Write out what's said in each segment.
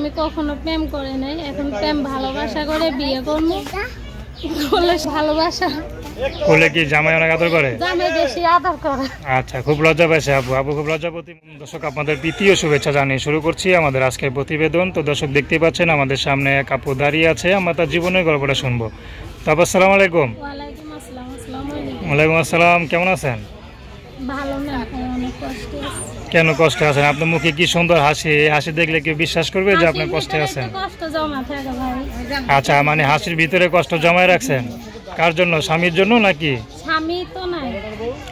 আমি কখনো প্রেম করে নাই এখন প্রেম ভালোবাসা করে বিয়ে করবো ভালোবাসা কি জামাই অনেক আদর করে আচ্ছা খুব আপু আপু খুব দর্শক আপনাদের শুভেচ্ছা জানিয়ে শুরু করছি আমাদের আজকের প্রতিবেদন তো দর্শক পাচ্ছেন আমাদের সামনে দাঁড়িয়ে আছে আমরা তার শুনবো তারপর সালাম আলাইকুম ওয়ালাইকুম আসসালাম কেমন আছেন কেন কষ্টে আছেন আপনার মুখে কি সুন্দর হাসি হাসি দেখলে কেউ বিশ্বাস করবে যে আপনি কষ্টে আছেন আচ্ছা মানে হাসির ভিতরে কষ্ট জমায় রাখছেন কার জন্য স্বামীর জন্য নাকি স্বামী তো নাই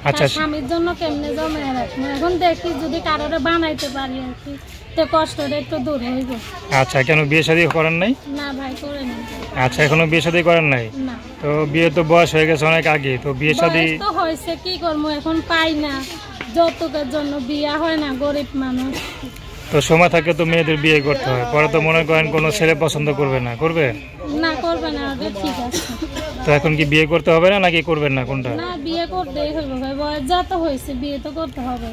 আচ্ছা স্বামীর জন্য কেমনে জমায় এখন দেখি যদি কারোরে বানাইতে পারি আর কি তে একটু দূর আচ্ছা কেন বিয়ে শাদি করেন নাই না ভাই করেন আচ্ছা এখনো বিয়ে শাদী করেন নাই না তো বিয়ে তো বয়স হয়ে গেছে অনেক আগে তো বিয়ে শাদী তো কি করবো এখন পাই না যৌতুকের জন্য হয় না গরিব মানুষ তো সময় থাকে তো মেয়েদের বিয়ে করতে হয় পরে তো মনে করেন কোনো ছেলে পছন্দ করবে না করবে না করবে না ঠিক আছে তো এখন কি বিয়ে করতে হবে না নাকি করবেন না কোনটা না বিয়ে করতেই হবে ভাই বয়স হয়েছে বিয়ে তো করতে হবে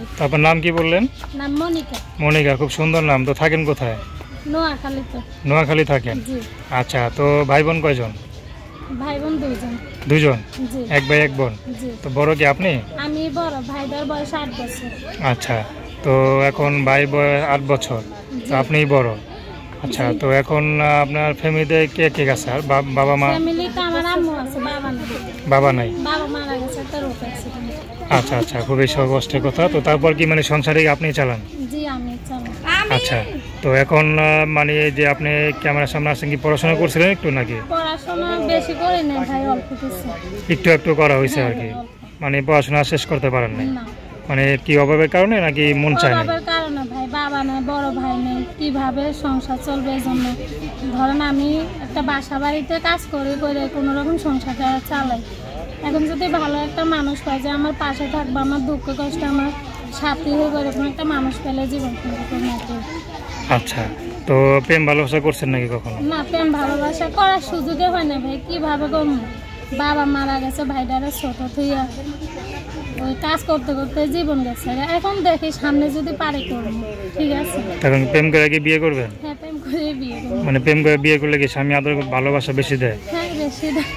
নাম কি বললেন নাম মনিকা মনিকা খুব সুন্দর নাম তো থাকেন কোথায় নোয়াখালীতে নোয়াখালী থাকেন আচ্ছা তো ভাই বোন কয়জন ভাই এক ভাই এক বোন তো বড় কি আপনি আচ্ছা তো এখন ভাই বয়স আট বছর তো আপনি বড় আচ্ছা তো এখন আপনার ফ্যামিলিতে কে কে আছে আর বাবা মা বাবা নাই আচ্ছা আচ্ছা খুবই সর্বস্টের কথা তো তারপর কি মানে সংসারে আপনি চালান আচ্ছা তো এখন মানে যে আপনি ক্যামেরার সামনে আসছেন কি পড়াশোনা করছিলেন একটু নাকি একটু একটু করা হয়েছে আর কি মানে পড়াশোনা শেষ করতে পারেন না মানে কি অভাবের কারণে নাকি মন চায় না অভাবের ভাই বাবা না বড় ভাই নেই কিভাবে সংসার চলবে জন্য ধরেন আমি একটা বাসা বাড়িতে কাজ করে করে কোনো রকম সংসারটা চালাই এখন যদি ভালো একটা মানুষ পাই যে আমার পাশে থাকবে আমার দুঃখ কষ্ট আমার সাপই হোক এরকম একটা মানুষ পেলে জীবন আচ্ছা তো প্রেম ভালোবাসা করছেন নাকি কখনো না প্রেম ভালোবাসা করার সুযোগে হয় না ভাই কিভাবে কম বাবা মারা গেছে ভাই ভাইটারে ছোট থুইয়া ওই কাজ করতে করতে জীবন গেছে এখন দেখি সামনে যদি পারে করব ঠিক আছে তখন প্রেম করে কি বিয়ে করবেন হ্যাঁ প্রেম করে বিয়ে মানে প্রেম করে বিয়ে করলে কি স্বামী আদর ভালোবাসা বেশি দেয় হ্যাঁ বেশি দেয়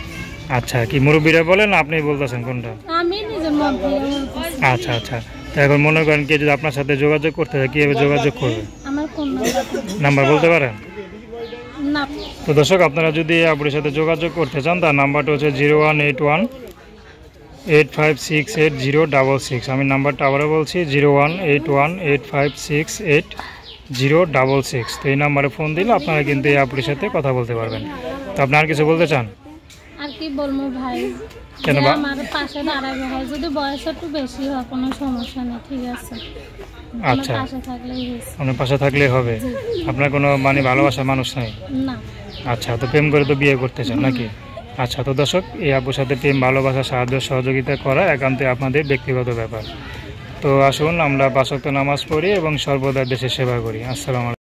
আচ্ছা কি মুরব্বীরা বলেন আপনি বলতেছেন কোনটা আমি নিজের মন আচ্ছা আচ্ছা এখন মনে করেন কে যদি আপনার সাথে যোগাযোগ করতে চায় কীভাবে যোগাযোগ করবে নাম্বার বলতে পারেন তো দর্শক আপনারা যদি আপনার সাথে যোগাযোগ করতে চান তার নাম্বারটা হচ্ছে zero one eight one eight five six eight zero double six আমি নাম্বারটা আবারও বলছি zero one eight one eight five six eight zero double six তো এই নাম্বারে ফোন দিলে আপনারা কিন্তু এই আপুরের সাথে কথা বলতে পারবেন তো আর কিছু বলতে চান আর কি বলবো ভাই আমার পাশে দাঁড়াবে ভাই যদি বয়স একটু বেশি হয় কোনো সমস্যা নেই ঠিক আছে আচ্ছা আপনার পাশে হবে আপনার কোনো মানে ভালোবাসা মানুষ আচ্ছা তো প্রেম করে তো বিয়ে করতে চান নাকি আচ্ছা তো সাথে প্রেম সাহায্য সহযোগিতা করা একান্তই আপনাদের ব্যক্তিগত ব্যাপার তো আসুন আমরা বাসক্ত নামাজ পড়ি এবং সর্বদা দেশের সেবা করি আসসালাম